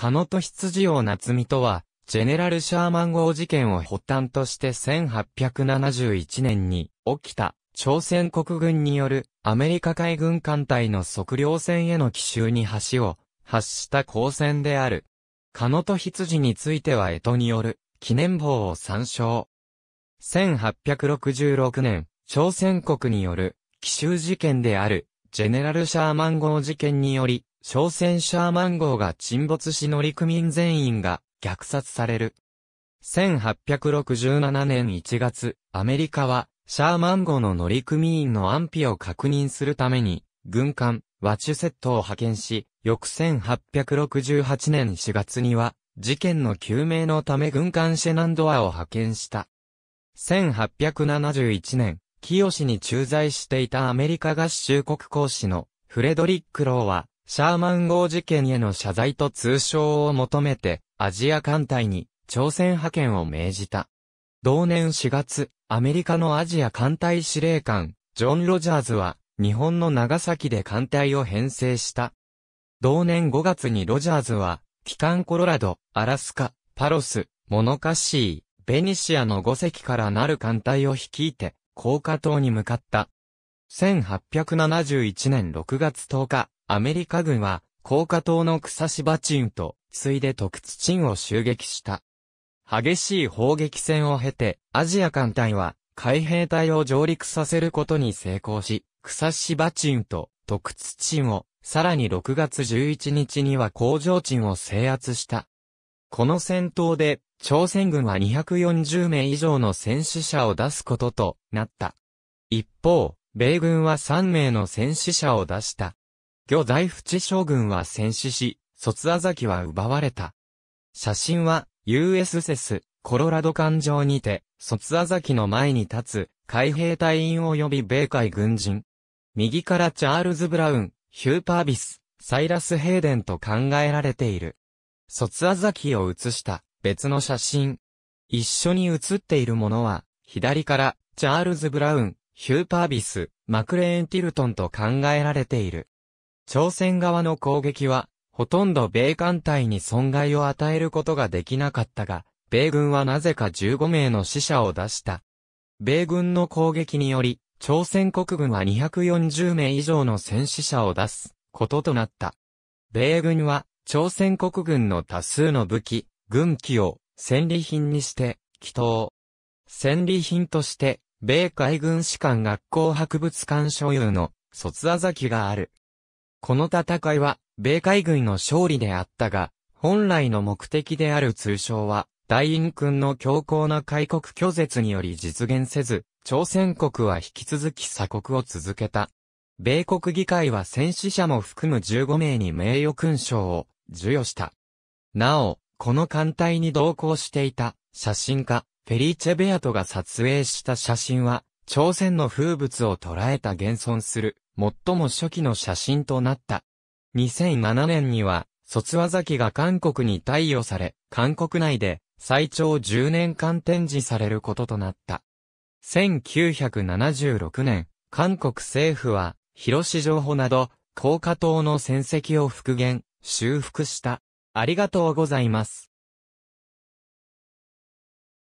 カノと羊王夏美とは、ジェネラル・シャーマン号事件を発端として1871年に起きた朝鮮国軍によるアメリカ海軍艦隊の測量船への奇襲に橋を発した光線である。カノツ羊については江戸による記念法を参照。1866年、朝鮮国による奇襲事件であるジェネラル・シャーマン号事件により商船シャーマン号が沈没し乗組員全員が虐殺される。1867年1月、アメリカは、シャーマン号の乗組員の安否を確認するために、軍艦、ワチュセットを派遣し、翌1868年4月には、事件の究明のため軍艦シェナンドアを派遣した。1871年、清に駐在していたアメリカ合衆国公使のフレドリック・ローは、シャーマン号事件への謝罪と通称を求めて、アジア艦隊に朝鮮派遣を命じた。同年4月、アメリカのアジア艦隊司令官、ジョン・ロジャーズは、日本の長崎で艦隊を編成した。同年5月にロジャーズは、機関コロラド、アラスカ、パロス、モノカシー、ベニシアの5隻からなる艦隊を率いて、高架島に向かった。1871年6月10日、アメリカ軍は、高架島の草芝鎮と、ついで徳津鎮を襲撃した。激しい砲撃戦を経て、アジア艦隊は、海兵隊を上陸させることに成功し、草芝鎮と徳津鎮を、さらに6月11日には工場鎮を制圧した。この戦闘で、朝鮮軍は240名以上の戦死者を出すこととなった。一方、米軍は3名の戦死者を出した。魚大淵将軍は戦死し、卒あざきは奪われた。写真は、USS、コロラド艦上にて、卒あざきの前に立つ、海兵隊員及び米海軍人。右からチャールズ・ブラウン、ヒューパービス、サイラス・ヘイデンと考えられている。卒あざきを写した別の写真。一緒に写っているものは、左から、チャールズ・ブラウン、ヒューパービス、マクレーン・ティルトンと考えられている。朝鮮側の攻撃は、ほとんど米艦隊に損害を与えることができなかったが、米軍はなぜか15名の死者を出した。米軍の攻撃により、朝鮮国軍は240名以上の戦死者を出すこととなった。米軍は、朝鮮国軍の多数の武器、軍機を戦利品にして、祈祷。戦利品として、米海軍士官学校博物館所有の卒あざきがある。この戦いは、米海軍の勝利であったが、本来の目的である通称は、大院君の強硬な開国拒絶により実現せず、朝鮮国は引き続き鎖国を続けた。米国議会は戦死者も含む15名に名誉勲章を授与した。なお、この艦隊に同行していた写真家、フェリーチェ・ベアトが撮影した写真は、朝鮮の風物を捉えた現存する最も初期の写真となった。2007年には、卒技機が韓国に貸与され、韓国内で最長10年間展示されることとなった。1976年、韓国政府は、広市情報など、高架塔の戦績を復元、修復した。ありがとうございます。